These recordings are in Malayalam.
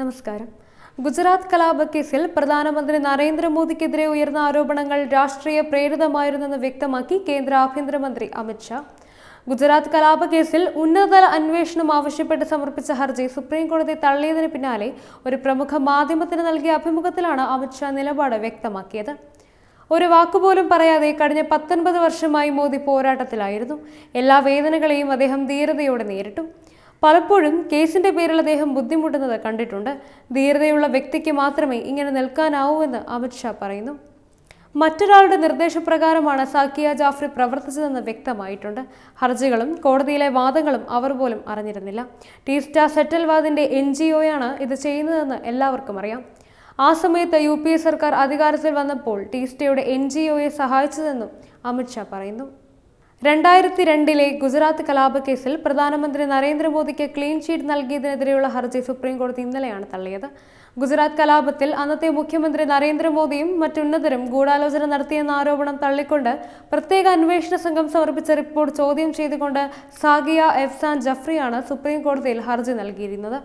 നമസ്കാരം ഗുജറാത്ത് കലാപ കേസിൽ പ്രധാനമന്ത്രി നരേന്ദ്രമോദിക്കെതിരെ ഉയർന്ന ആരോപണങ്ങൾ രാഷ്ട്രീയ പ്രേരിതമായിരുന്നെന്ന് വ്യക്തമാക്കി കേന്ദ്ര ആഭ്യന്തരമന്ത്രി അമിത്ഷാ ഗുജറാത്ത് കലാപ കേസിൽ ഉന്നതതല അന്വേഷണം ആവശ്യപ്പെട്ട് സമർപ്പിച്ച ഹർജി സുപ്രീംകോടതി തള്ളിയതിന് പിന്നാലെ ഒരു പ്രമുഖ മാധ്യമത്തിന് നൽകിയ അഭിമുഖത്തിലാണ് അമിത്ഷാ നിലപാട് വ്യക്തമാക്കിയത് ഒരു വാക്കുപോലും പറയാതെ കഴിഞ്ഞ പത്തൊൻപത് വർഷമായി മോദി പോരാട്ടത്തിലായിരുന്നു എല്ലാ വേദനകളെയും അദ്ദേഹം ധീരതയോടെ നേരിട്ടു പലപ്പോഴും കേസിന്റെ പേരിൽ അദ്ദേഹം ബുദ്ധിമുട്ടുന്നത് കണ്ടിട്ടുണ്ട് ധീരതയുള്ള വ്യക്തിക്ക് മാത്രമേ ഇങ്ങനെ നിൽക്കാനാവൂ എന്ന് അമിത്ഷാ പറയുന്നു മറ്റൊരാളുടെ നിർദ്ദേശപ്രകാരമാണ് സാക്കിയ ജാഫ്രി പ്രവർത്തിച്ചതെന്ന് വ്യക്തമായിട്ടുണ്ട് ഹർജികളും കോടതിയിലെ വാദങ്ങളും അവർ പോലും അറിഞ്ഞിരുന്നില്ല ടീസ്റ്റാർ സെറ്റൽവാദിന്റെ എൻ ജി ഒയാണ് ഇത് ചെയ്യുന്നതെന്ന് എല്ലാവർക്കും അറിയാം ആ സമയത്ത് യു സർക്കാർ അധികാരത്തിൽ വന്നപ്പോൾ ടീസ്റ്റയുടെ എൻ ജി ഒയെ സഹായിച്ചതെന്നും അമിത്ഷാ പറയുന്നു രണ്ടായിരത്തി രണ്ടിലെ ഗുജറാത്ത് കലാപ കേസിൽ പ്രധാനമന്ത്രി നരേന്ദ്രമോദിക്ക് ക്ലീൻ ചീറ്റ് നൽകിയതിനെതിരെയുള്ള ഹർജി സുപ്രീം കോടതി ഇന്നലെയാണ് തള്ളിയത് ഗുജറാത്ത് കലാപത്തിൽ അന്നത്തെ മുഖ്യമന്ത്രി നരേന്ദ്രമോദിയും മറ്റുന്നതരും ഗൂഢാലോചന നടത്തിയെന്ന ആരോപണം തള്ളിക്കൊണ്ട് പ്രത്യേക അന്വേഷണ സംഘം സമർപ്പിച്ച റിപ്പോർട്ട് ചോദ്യം ചെയ്തുകൊണ്ട് സാഗിയ എഫ്സാൻ ജഫ്രിയാണ് സുപ്രീം കോടതിയിൽ ഹർജി നൽകിയിരുന്നത്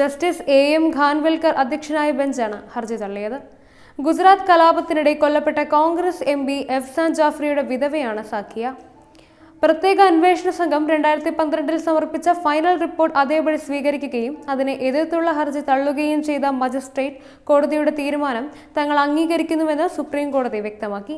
ജസ്റ്റിസ് എ എം ഖാൻവൽക്കർ അധ്യക്ഷനായ ബെഞ്ചാണ് ഹർജി തള്ളിയത് ഗുജറാത്ത് കലാപത്തിനിടെ കൊല്ലപ്പെട്ട കോൺഗ്രസ് എം പി എഫ്സാൻ ജാഫ്രിയുടെ വിധവയാണ് സാക്കിയ പ്രത്യേക അന്വേഷണ സംഘം രണ്ടായിരത്തി പന്ത്രണ്ടിൽ സമർപ്പിച്ച ഫൈനൽ റിപ്പോർട്ട് അതേപടി സ്വീകരിക്കുകയും അതിനെ എതിർത്തുള്ള ഹർജി തള്ളുകയും ചെയ്ത മജിസ്ട്രേറ്റ് കോടതിയുടെ തീരുമാനം തങ്ങൾ അംഗീകരിക്കുന്നുവെന്ന് സുപ്രീം കോടതി വ്യക്തമാക്കി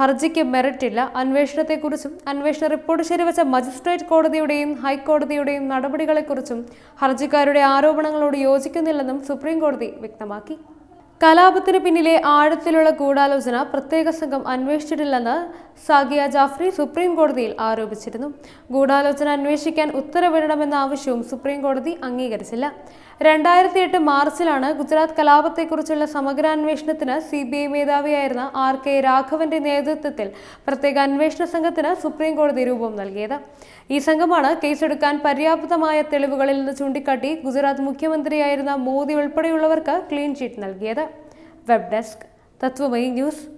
ഹർജിക്ക് മെറിറ്റ് ഇല്ല അന്വേഷണത്തെക്കുറിച്ചും അന്വേഷണ റിപ്പോർട്ട് ശരിവച്ച മജിസ്ട്രേറ്റ് കോടതിയുടെയും ഹൈക്കോടതിയുടെയും നടപടികളെക്കുറിച്ചും ഹർജിക്കാരുടെ ആരോപണങ്ങളോട് യോജിക്കുന്നില്ലെന്നും സുപ്രീം കോടതി വ്യക്തമാക്കി കലാപത്തിന് പിന്നിലെ ആഴത്തിലുള്ള ഗൂഢാലോചന പ്രത്യേക സംഘം അന്വേഷിച്ചിട്ടില്ലെന്ന് സാഗിയ ജാഫ്രി സുപ്രീം കോടതിയിൽ ആരോപിച്ചിരുന്നു ഗൂഢാലോചന അന്വേഷിക്കാൻ ഉത്തരവിടണമെന്ന ആവശ്യവും സുപ്രീം കോടതി അംഗീകരിച്ചില്ല രണ്ടായിരത്തി എട്ട് മാർച്ചിലാണ് ഗുജറാത്ത് കലാപത്തെക്കുറിച്ചുള്ള സമഗ്രാന്വേഷണത്തിന് സി ബി ഐ മേധാവിയായിരുന്ന ആർ കെ രാഘവന്റെ നേതൃത്വത്തിൽ പ്രത്യേക അന്വേഷണ സംഘത്തിന് സുപ്രീം കോടതി രൂപം നൽകിയത് ഈ സംഘമാണ് കേസെടുക്കാൻ പര്യാപ്തമായ തെളിവുകളിൽ നിന്ന് ചൂണ്ടിക്കാട്ടി ഗുജറാത്ത് മുഖ്യമന്ത്രിയായിരുന്ന മോദി ഉൾപ്പെടെയുള്ളവർക്ക് ക്ലീൻ ചീറ്റ് നൽകിയത് വെബ് ഡെസ്ക് തത്വമയി ന്യൂസ്